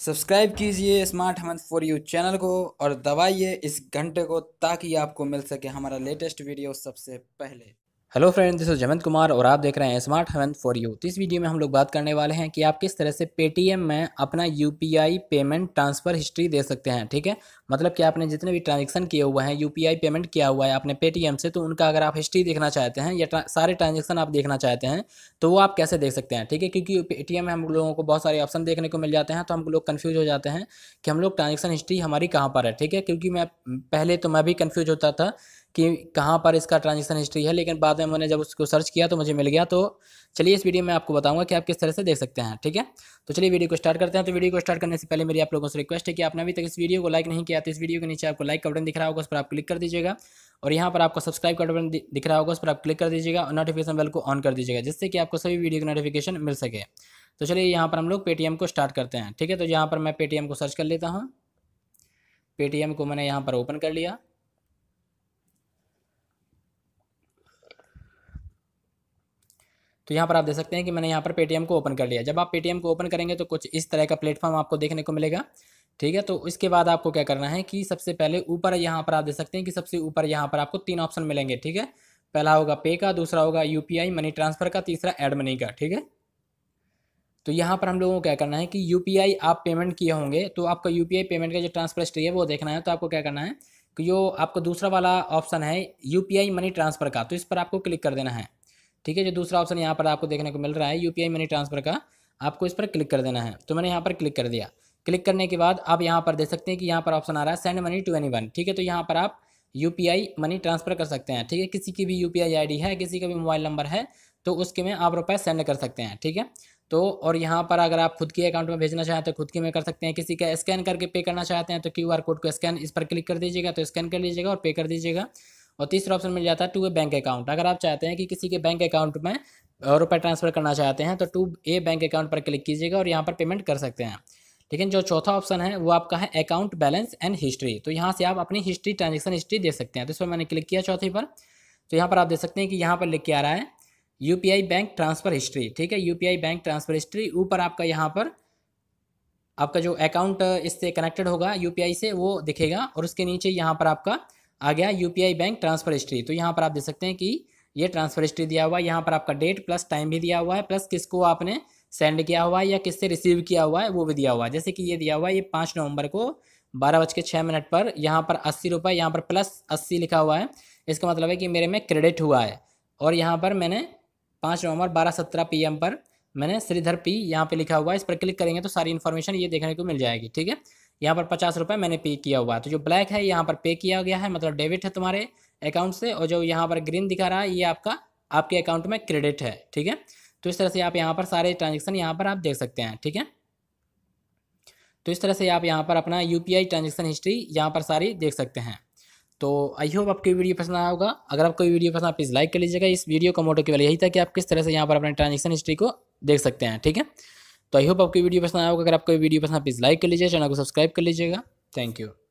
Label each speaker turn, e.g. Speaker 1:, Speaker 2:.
Speaker 1: subscribe कीजिए smart Hemant for you channel को और दबाइए इस घंटे को ताकि आपको मिल सके हमारा लेटेस्ट वीडियो सबसे पहले hello friend this is Jayant Kumar और आप देख रहे हैं स्मार्ट हेवन फॉर यू इस वीडियो में हम लोग बात करने वाले हैं कि आप किस तरह से पेटीएम में अपना यूपीआई पेमेंट ट्रांसफर हिस्ट्री दे सकते हैं ठीक है मतलब कि आपने जितने भी ट्रांजेक्शन किए हुए हैं यूपीआई पेमेंट किया हुआ है आपने पेटीएम से तो उनका अगर आप हिस्ट्री देखना चाहते हैं या ट्रा, सारे ट्रांजेक्शन आप देखना चाहते हैं तो वो आप कैसे देख सकते हैं ठीक है क्योंकि पे में हम लोगों को बहुत सारे ऑप्शन देखने को मिल जाते हैं तो हम लोग कन्फ्यूज हो जाते हैं कि हम लोग ट्रांजेक्शन हिस्ट्री हमारी कहाँ पर है ठीक है क्योंकि मैं पहले तो मैं भी कन्फ्यूज होता था कि कहाँ पर इसका ट्रांजेक्शन हिस्ट्री है लेकिन बाद में मैंने जब उसको सर्च किया तो मुझे मिल गया तो चलिए इस वीडियो में आपको बताऊंगा कि आप किस तरह से देख सकते हैं ठीक है तो चलिए वीडियो को स्टार्ट करते हैं तो वीडियो को स्टार्ट करने से पहले मेरी आप लोगों से रिक्वेस्ट है कि आपने अभी तक इस वीडियो को लाइक नहीं किया तो इस वीडियो के नीचे आपको लाइक का बटन दिख रहा होगा उस पर आप क्लिक कर दीजिएगा और यहाँ पर आपको सब्सक्राइब का बटन दिख रहा होगा उस पर आप क्लिक कर दीजिएगा और नोटिफिकेशन बेल को ऑन कर दीजिएगा जिससे कि आपको सभी वीडियो की नोटिफिकेशन मिल सके तो चलिए यहाँ पर हम लोग पेटीएम को स्टार्ट करते हैं ठीक है तो यहाँ पर मैं पेटीएम को सर्च कर लेता हूँ पेटीएम को मैंने यहाँ पर ओपन कर लिया तो यहाँ पर आप देख सकते हैं कि मैंने यहाँ पर पेटीएम को ओपन कर लिया जब आप पेटीएम को ओपन करेंगे तो कुछ इस तरह का प्लेटफॉर्म आपको देखने को मिलेगा ठीक है तो इसके बाद आपको क्या करना है कि सबसे पहले ऊपर यहाँ पर आप देख सकते हैं कि सबसे ऊपर यहाँ पर आपको तीन ऑप्शन मिलेंगे ठीक है पहला होगा पे का दूसरा होगा यू मनी ट्रांसफ़र का तीसरा एड मनी का ठीक है तो यहाँ पर हम लोगों को क्या करना है कि यू आप पेमेंट किए होंगे तो आपका यू पेमेंट का जो ट्रांसफर स्ट्री है वो देखना है तो आपको क्या करना है कि जो आपका दूसरा वाला ऑप्शन है यू मनी ट्रांसफ़र का तो इस पर आपको क्लिक कर देना है ठीक है जो दूसरा ऑप्शन यहाँ पर आपको देखने को मिल रहा है यू मनी ट्रांसफ़र का आपको इस पर क्लिक कर देना है तो मैंने यहाँ पर क्लिक कर दिया क्लिक करने के बाद आप यहाँ पर देख सकते हैं कि यहाँ पर ऑप्शन आ रहा है send money to anyone ठीक है तो यहाँ पर आप यू मनी ट्रांसफ़र कर सकते हैं ठीक है किसी की भी यू पी है किसी का भी मोबाइल नंबर है तो उसके में आप रुपए सेंड कर सकते हैं ठीक है तो और यहाँ पर अगर आप खुद के अकाउंट में भेजना चाहें तो खुद के में कर सकते हैं किसी का स्कैन करके पे करना चाहते हैं तो क्यू कोड को स्कैन इस पर क्लिक कर दीजिएगा तो स्कैन कर लीजिएगा और पे कर दीजिएगा और तीसरा ऑप्शन मिल जाता है टू ए बैंक अकाउंट अगर आप चाहते हैं कि किसी के बैंक अकाउंट में रुपये ट्रांसफ़र करना चाहते हैं तो टू ए बैंक अकाउंट पर क्लिक कीजिएगा और यहाँ पर पेमेंट कर सकते हैं लेकिन जो चौथा ऑप्शन है वो आपका है अकाउंट बैलेंस एंड हिस्ट्री तो यहाँ से आप अपनी हिस्ट्री ट्रांजेक्शन हिस्ट्री देख सकते हैं तो इस पर मैंने क्लिक किया चौथी पर तो यहाँ पर आप देख सकते हैं कि यहाँ पर लिख के आ रहा है यू बैंक ट्रांसफ़र हिस्ट्री ठीक है यू बैंक ट्रांसफ़र हिस्ट्री ऊपर आपका यहाँ पर आपका जो अकाउंट इससे कनेक्टेड होगा आई से वो दिखेगा और उसके नीचे यहाँ पर आपका आ गया आई बैंक ट्रांसफर हिस्ट्री तो यहाँ पर आप देख सकते हैं कि ये ट्रांसफर हिस्ट्री दिया हुआ है यहाँ पर आपका डेट प्लस टाइम भी दिया हुआ है प्लस किसको आपने सेंड किया हुआ है या किससे रिसीव किया हुआ है वो भी दिया हुआ है जैसे कि ये दिया हुआ है ये पाँच नवंबर को बारह बज के छः मिनट पर यहाँ पर अस्सी रुपये यहाँ पर प्लस अस्सी लिखा हुआ है इसका मतलब है कि मेरे में क्रेडिट हुआ है और यहाँ पर मैंने पाँच नवंबर बारह सत्रह पी पर मैंने श्रीधर पी यहाँ पर लिखा हुआ है इस पर क्लिक करेंगे तो सारी इन्फॉर्मेशन ये देखने को मिल जाएगी ठीक है यहाँ पर पचास रुपये मैंने पे किया हुआ है तो जो ब्लैक है यहाँ पर पे किया गया है मतलब डेबिट है तुम्हारे अकाउंट से और जो यहाँ पर ग्रीन दिखा रहा है ये आपका आपके अकाउंट में क्रेडिट है ठीक है तो इस तरह से आप यहाँ पर सारे ट्रांजेक्शन यहाँ पर आप देख सकते हैं ठीक है तो इस तरह से आप यहाँ पर अपना यू पी ट्रांजेक्शन हिस्ट्री यहाँ पर सारी देख सकते हैं तो आई होप आपको वीडियो पसंद आया होगा अगर आपको वीडियो पसंद प्लीज़ लाइक कर लीजिएगा इस वीडियो का मोटो केवल यही था कि आप किस तरह से यहाँ पर अपने ट्रांजेक्शन हिस्ट्री को देख सकते हैं ठीक है तो आई होप आपको वीडियो पसंद आया होगा अगर आपको वीडियो पसंद आप प्लीज़ लाइक कर लीजिए चैनल को सब्सक्राइब कर लीजिएगा थैंक यू